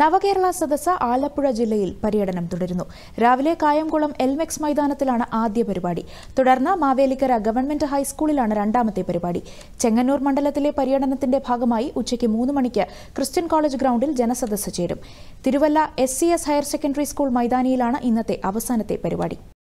നവകേരള സദസ്സ് ആലപ്പുഴ ജില്ലയിൽ പര്യടനം തുടരുന്നു രാവിലെ കായംകുളം എൽമെക്സ് മൈതാനത്തിലാണ് ആദ്യ പരിപാടി തുടർന്ന് മാവേലിക്കര ഗവൺമെന്റ് ഹൈസ്കൂളിലാണ് രണ്ടാമത്തെ പരിപാടി ചെങ്ങന്നൂർ മണ്ഡലത്തിലെ പര്യടനത്തിന്റെ ഭാഗമായി ഉച്ചയ്ക്ക് മൂന്ന് മണിക്ക് ക്രിസ്ത്യൻ കോളേജ് ഗ്രൌണ്ടിൽ ജനസദസ്സ് ചേരും Thiruvalla S C S higher secondary school മൈതാനിയിലാണ് ഇന്നത്തെ അവസാനത്തെ പരിപാടി